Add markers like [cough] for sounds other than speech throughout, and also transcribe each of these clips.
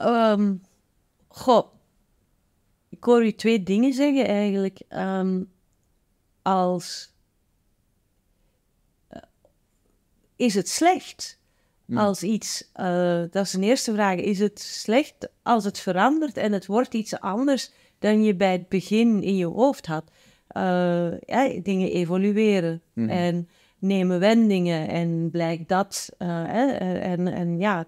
Ehm, goh, ik hoor u twee dingen zeggen eigenlijk. Ehm, als eh, is het slecht hmm. als iets, eh, dat is een eerste vraag, is het slecht als het verandert en het wordt iets anders dan je bij het begin in je hoofd had? Eh, ja, dingen evolueren hmm. en nemen wendingen en blijkt dat. en, en ja,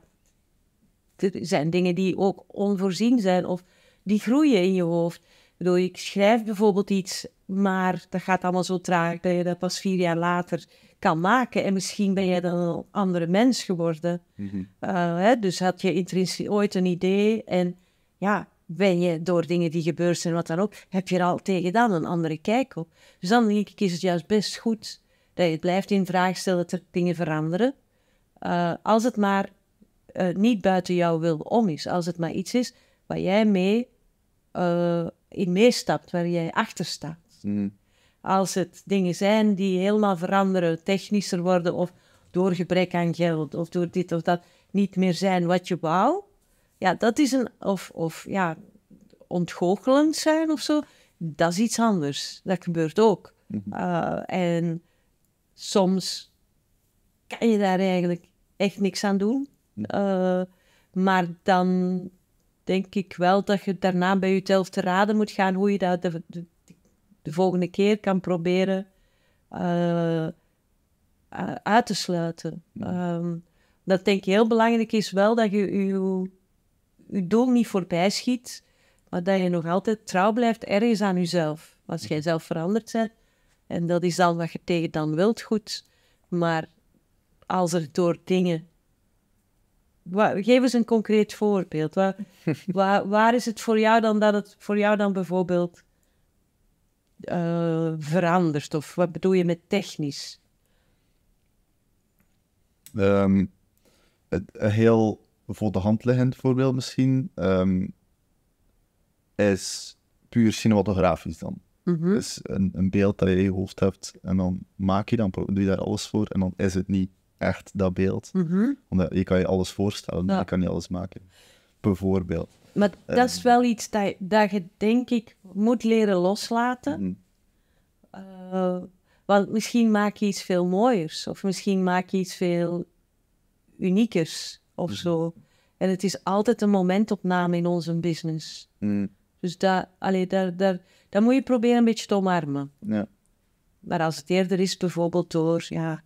er zijn dingen die ook onvoorzien zijn of die groeien in je hoofd. Ik bedoel, ik schrijf bijvoorbeeld iets, maar dat gaat allemaal zo traag dat je dat pas vier jaar later kan maken. En misschien ben jij dan een andere mens geworden. Mhm. Eh, hè? dus had je intrinsiek ooit een idee en ja, ben je door dingen die gebeurd zijn, wat dan ook, heb je er al tegenaan een andere kijk op. Dus dan denk ik, is het juist best goed dat je het blijft in vraag stellen, dat er dingen veranderen. Eh, als het maar eh, niet buiten jouw wil om is. Als het maar iets is waar jij mee eh, in meestapt, waar jij achter staat. Mm-hmm. Als het dingen zijn die helemaal veranderen, technischer worden of door gebrek aan geld of door dit of dat niet meer zijn wat je wou. Ja, dat is een. Of, of ja, ontgoochelend zijn of zo. Dat is iets anders. Dat gebeurt ook. Mm-hmm. Eh, en soms kan je daar eigenlijk echt niks aan doen. Eh, maar dan denk ik wel dat je daarna bij jezelf te raden moet gaan hoe je dat de, de, de volgende keer kan proberen eh, uit te sluiten. Ehm, dat denk ik heel belangrijk is wel dat je je, je doel niet voorbij schiet, maar dat je nog altijd trouw blijft ergens aan jezelf. Als jij zelf veranderd bent, en dat is dan wat je tegen dan wilt, goed. Maar als er door dingen geef eens een concreet voorbeeld. Waar, [laughs] waar, is het voor jou dan dat het voor jou dan bijvoorbeeld eh, verandert? Of wat bedoel je met technisch? Um, een, heel voor de hand liggend voorbeeld misschien ehm, is puur cinematografisch dan. Dus een, een beeld dat je in je hoofd hebt en dan maak je dan, doe je daar alles voor en dan is het niet echt dat beeld. Mhm. je kan je alles voorstellen, je kan je alles maken. Bijvoorbeeld. Maar eh, dat is wel iets dat, dat je, denk ik, moet leren loslaten. Mhm. Eh, want misschien maak je iets veel mooiers. Of misschien maak je iets veel uniekers of mhm. zo. En het is altijd een momentopname in onze business. Dus daar, allee, daar, daar, daar moet je proberen een beetje te omarmen. Ja. Maar als het eerder is, bijvoorbeeld door ja,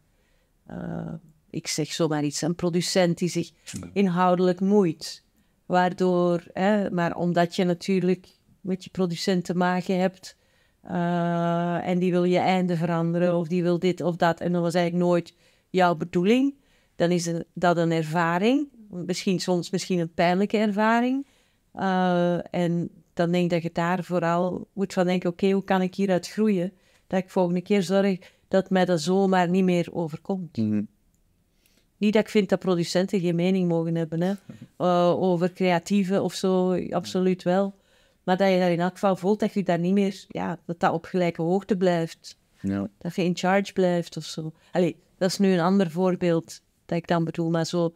eh, ik zeg zomaar iets, een producent die zich inhoudelijk moeit. Waardoor, hè, maar omdat je natuurlijk met je producent te maken hebt eh, en die wil je einde veranderen of die wil dit of dat en dat was eigenlijk nooit jouw bedoeling, dan is dat een ervaring. Misschien soms misschien een pijnlijke ervaring. Eh, en dan denk ik dat je daar vooral moet van denken, oké, hoe kan ik hieruit groeien? Dat ik volgende keer zorg dat mij dat zomaar niet meer overkomt. Mhm. Niet dat ik vind dat producenten geen mening mogen hebben hè? Uh, over creatieve of zo, absoluut wel. Maar dat je daar in elk geval voelt dat je daar niet meer, ja, dat dat op gelijke hoogte blijft. Dat je in charge blijft of zo. Allee, dat is nu een ander voorbeeld dat ik dan bedoel, maar zo.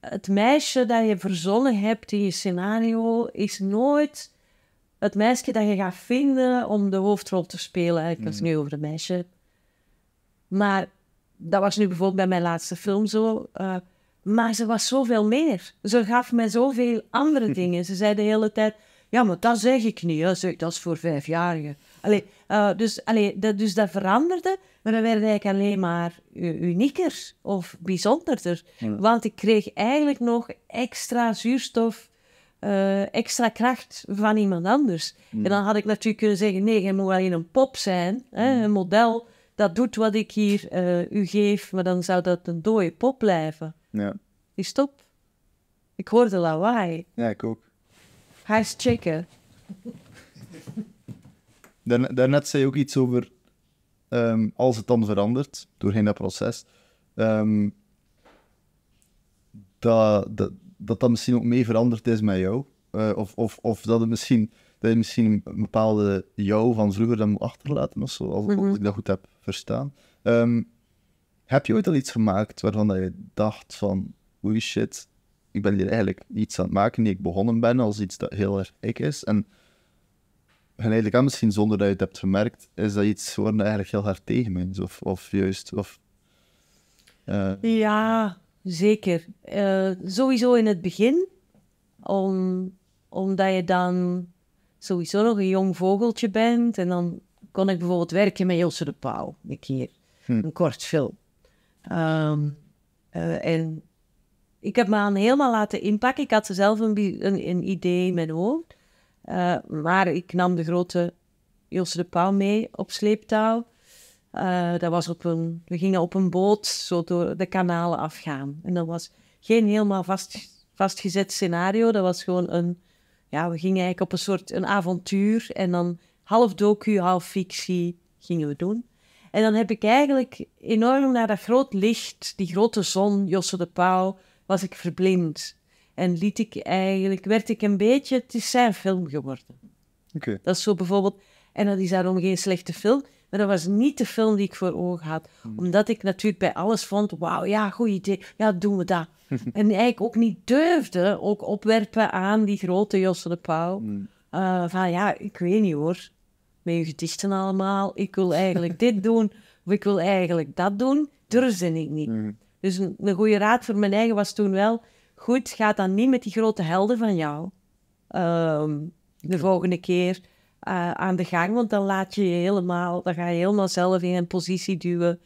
Het meisje dat je verzonnen hebt in je scenario is nooit het meisje dat je gaat vinden om de hoofdrol te spelen. Ik was mm. nu over de meisje. Maar dat was nu bijvoorbeeld bij mijn laatste film zo. Eh, maar ze was zoveel meer. Ze gaf mij zoveel andere [laughs] dingen. Ze zei de hele tijd: Ja, maar dat zeg ik niet. Hè. dat is voor vijfjarigen. Allee, eh, dus, allee, dat, dus dat veranderde. Maar we werden eigenlijk alleen maar unieker of bijzonderder. Want ik kreeg eigenlijk nog extra zuurstof eh, extra kracht van iemand anders. En hmm. dan had ik natuurlijk kunnen zeggen: nee, je moet alleen een pop zijn, hè, hmm. een model. Dat doet wat ik hier uh, u geef, maar dan zou dat een dode pop blijven. Ja. Die stop. Ik de lawaai. Ja, ik ook. Hij is checken. [laughs] Daar, daarnet zei je ook iets over ehm, als het dan verandert doorheen dat proces. Um, dat, dat dat misschien ook mee veranderd is met jou. Eh, of, of, of dat, het misschien, dat je misschien een bepaalde jou van vroeger dan moet achterlaten of zo, als, mhm. ik dat goed heb verstaan. Ehm, heb je ooit al iets gemaakt waarvan dat je dacht van, Oei shit, ik ben hier eigenlijk iets aan het maken die ik begonnen ben als iets dat heel erg ik is. En geleidelijk aan, misschien zonder dat je het hebt gemerkt, is dat iets geworden eigenlijk heel hard tegen me Of, of juist, of... Eh, ja, Zeker. Eh, sowieso in het begin, om, omdat je dan sowieso nog een jong vogeltje bent. En dan kon ik bijvoorbeeld werken met Josse de Pauw, een keer. Hm. Een kort film. Ehm, eh, en ik heb me aan helemaal laten inpakken. Ik had zelf een, een, idee in mijn hoofd. Eh, maar ik nam de grote Josse de Pauw mee op sleeptouw. Eh, dat was op een, we gingen op een boot zo door de kanalen afgaan. En dat was geen helemaal vast, vastgezet scenario. Dat was gewoon een... Ja, we gingen eigenlijk op een soort een avontuur. En dan half docu, half fictie gingen we doen. En dan heb ik eigenlijk enorm naar dat groot licht, die grote zon, Josse de Pauw, was ik verblind. En liet ik eigenlijk, werd ik een beetje, het is zijn film geworden. Dat is zo bijvoorbeeld, en dat is daarom geen slechte film, maar dat was niet de film die ik voor ogen had. Hmm. Omdat ik natuurlijk bij alles vond, wauw, ja, goed idee, ja, doen we dat. [laughs] en eigenlijk ook niet durfde, ook opwerpen aan die grote Josse de Pauw. Hmm. Eh, van ja, ik weet niet hoor, met je gedichten allemaal, ik wil eigenlijk [laughs] dit doen, of ik wil eigenlijk dat doen, durfde ik niet. Hmm. Dus een, goede raad voor mijn eigen was toen wel, goed, ga dan niet met die grote helden van jou. Ehm, de volgende keer. Eh, aan de gang. Want dan laat je je helemaal, dan ga je helemaal zelf in een positie duwen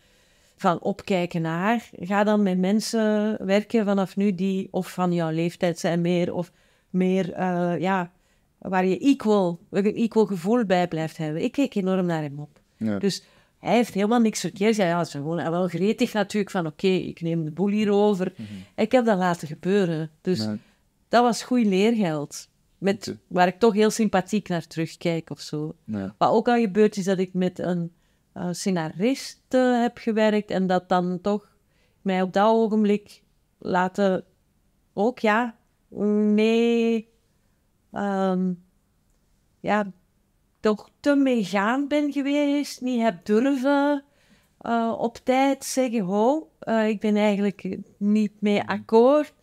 van opkijken naar. Ga dan met mensen werken vanaf nu die of van jouw leeftijd zijn meer of meer, eh, ja, waar je equal, een equal gevoel bij blijft hebben. Ik keek enorm naar hem op. Dus hij heeft helemaal niks verkeerd. Ja, ja, ze gewoon wel gretig natuurlijk van oké, ik neem de boel hierover. Mm Ik heb dat laten gebeuren. Dus dat was goed leergeld. Met, waar ik toch heel sympathiek naar terugkijk of zo. Wat ook al gebeurd is dat ik met een uh, scenarist heb gewerkt en dat dan toch mij op dat ogenblik laten ook, ja, nee, um, ja, toch te meegaan ben geweest, niet heb durven eh, op tijd zeggen, ho, eh, ik ben eigenlijk niet mee mm. akkoord.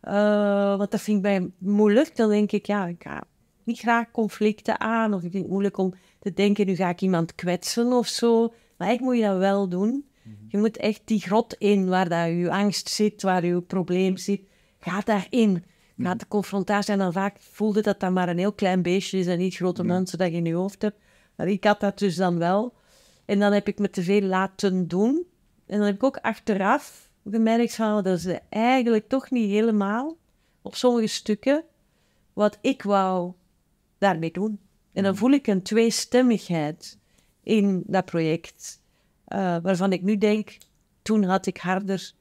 Eh, want dat vind ik bij moeilijk. Dan denk ik, ja, ik ga niet graag conflicten aan. Of ik vind het moeilijk om te denken, nu ga ik iemand kwetsen of zo. Maar eigenlijk moet je dat wel doen. Mhm. Je moet echt die grot in waar dat je angst zit, waar je probleem zit. Ga daarin. Mhm. Ga de confrontatie. En dan vaak voelde dat dat maar een heel klein beestje is en niet grote mensen dat je in je hoofd hebt. Maar ik had dat dus dan wel. En dan heb ik me te veel laten doen. En dan heb ik ook achteraf gemerkt van dat ze eigenlijk toch niet helemaal op sommige stukken wat ik wou daarmee doen. En dan mm. voel ik een tweestemmigheid in dat project, eh, waarvan ik nu denk, toen had ik harder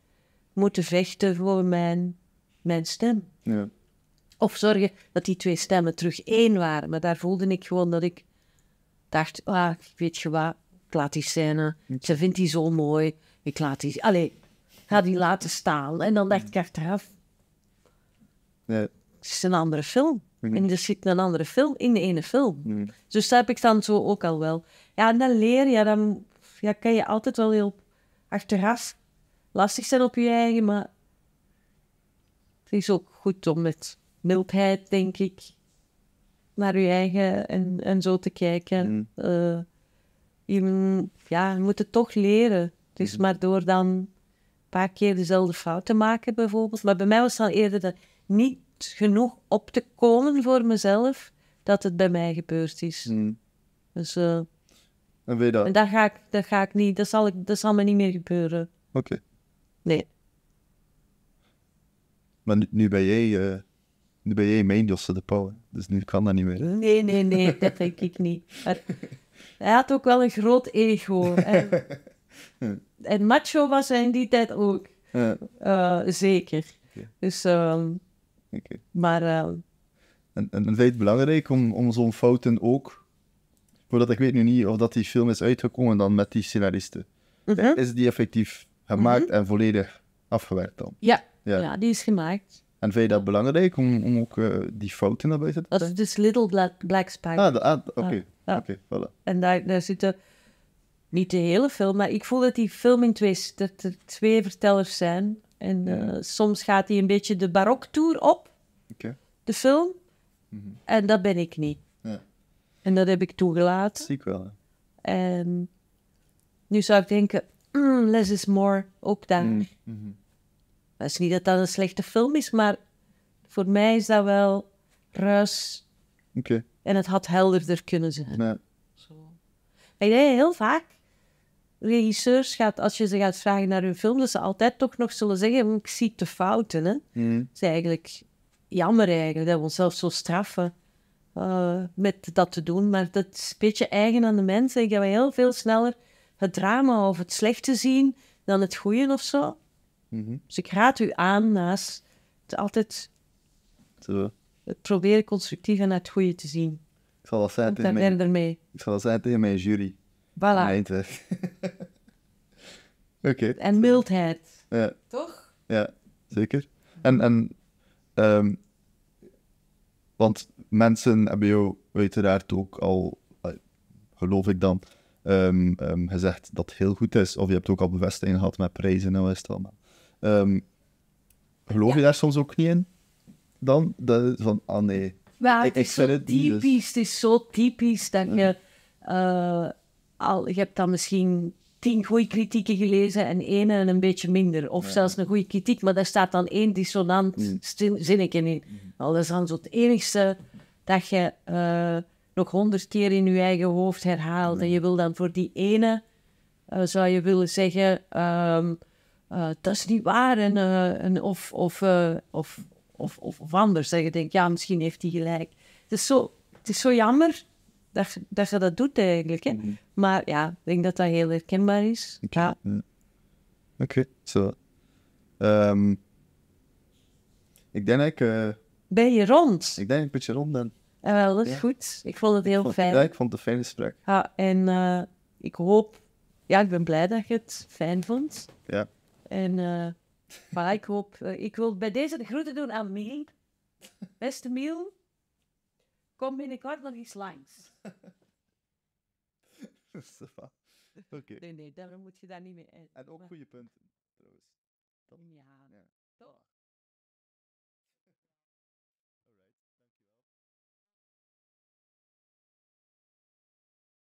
moeten vechten voor mijn, mijn stem. Ja. Of zorgen dat die twee stemmen terug één waren. Maar daar voelde ik gewoon dat ik dacht, ah, weet je wat, ik laat die scène. Ze vindt die zo mooi. Ik laat die... Allee, Ga die laten staan. En dan dacht ik achteraf... Het is een andere film. Mm. En er zit een andere film in de ene film. Mm. Dus dat heb ik dan zo ook al wel. Ja, en dan leer je, dan kan je altijd wel heel achteraf lastig zijn op je eigen, maar het is ook goed om met mildheid, denk ik, naar je eigen en, en zo te kijken. Mm. Eh, je, ja, je moet het toch leren. Het is mm. maar door dan paar keer dezelfde fouten maken, bijvoorbeeld. Maar bij mij was het al eerder dat niet genoeg op te komen voor mezelf dat het bij mij gebeurd is. Hmm. Dus, eh, en weet dat? En dat ga ik, dat ga ik niet, dat zal, ik, dat zal me niet meer gebeuren. Oké. Nee. Maar nu, nu ben jij, uh, nu ben jij mijn de Pauw, dus nu kan dat niet meer. Nee, nee, nee, [laughs] dat denk ik niet. Maar hij had ook wel een groot ego. En... [laughs] en macho was hij in die tijd ook. Ja. Eh, zeker. Dus, ehm, maar... Eh, en, en vind je het belangrijk om, om zo'n fouten ook... Voordat ik weet nu niet of dat die film is uitgekomen dan met die scenaristen. Mhm. Is die effectief gemaakt mhm. en volledig afgewerkt dan? Ja. ja, die is gemaakt. En vind je dat belangrijk om, om ook eh, die fouten erbij te hebben? Dat is dus Little Black, Spider. Ah, ah oké. voilà. En daar, daar zitten niet de hele film, maar ik voel dat die film in twee, dat er twee vertellers zijn. En eh, soms gaat hij een beetje de baroktoer op, de film. Mhm. En dat ben ik niet. Ja. En dat heb ik toegelaten. Zie ik wel. En nu zou ik denken, mm, less is more, ook daar. Dat mm, mhm. is niet dat dat een slechte film is, maar voor mij is dat wel ruis. En het had helderder kunnen zijn. Ja. Zo. Ik heel vaak regisseurs gaat, als je ze gaat vragen naar hun film, dat ze altijd toch nog zullen zeggen, hm, ik zie te fouten. Hè? Mm. Dat is eigenlijk jammer eigenlijk, dat we onszelf zo straffen eh, met dat te doen. Maar dat is een beetje eigen aan de mensen, Ik ga heel veel sneller het drama of het slechte zien dan het goede of zo. Mhm. Dus ik raad u aan naast het altijd zo. het proberen constructief en het goede te zien. Ik zal dat zijn mee. Ik zal tegen mijn jury. Voilà. Eh, [laughs] Oké. En mildheid. Ja. Toch? Ja, zeker. En, en ehm, want mensen hebben jou uiteraard ook al, eh, geloof ik dan, um, um, gezegd dat het heel goed is. Of je hebt ook al bevestiging gehad met prijzen en wat is het geloof je daar soms ook niet in? Dan? van, ah nee. ik, het, is zo het dus- typisch, het is zo typisch dat je... Eh, al, je hebt dan misschien tien goede kritieken gelezen en één een beetje minder. Of zelfs een goede kritiek, maar daar staat dan één dissonant mm. zinnetje in. Mm. dat is dan zo het enigste dat je eh, nog honderd keer in je eigen hoofd herhaalt. En je wil dan voor die ene, eh, zou je willen zeggen, ehm, eh, dat is niet waar. En, en of, of, of, of, of, anders. En je denkt, ja, misschien heeft hij gelijk. Het is zo, het is zo jammer dat, dat je dat doet eigenlijk. Hè? Mhm. Maar ja, ik denk dat dat heel herkenbaar is. Ja. Oké, zo. Ehm, ik denk dat ik... Eh, ben je rond? Ik denk een beetje rond dan. Ja, ah, wel, dat is goed. Ik vond het heel fijn. ik vond het een fijne gesprek. Ja, en eh, ik hoop... Ja, ik ben blij dat je het fijn vond. Ja. En eh, maar ik hoop... ik wil bij deze groeten doen aan Miel. Beste Miel, kom binnenkort nog eens langs. [laughs] Oké. Nee, nee, daarom moet je daar niet mee uit. En ook goede punten, trouwens. Ja, ja. toch?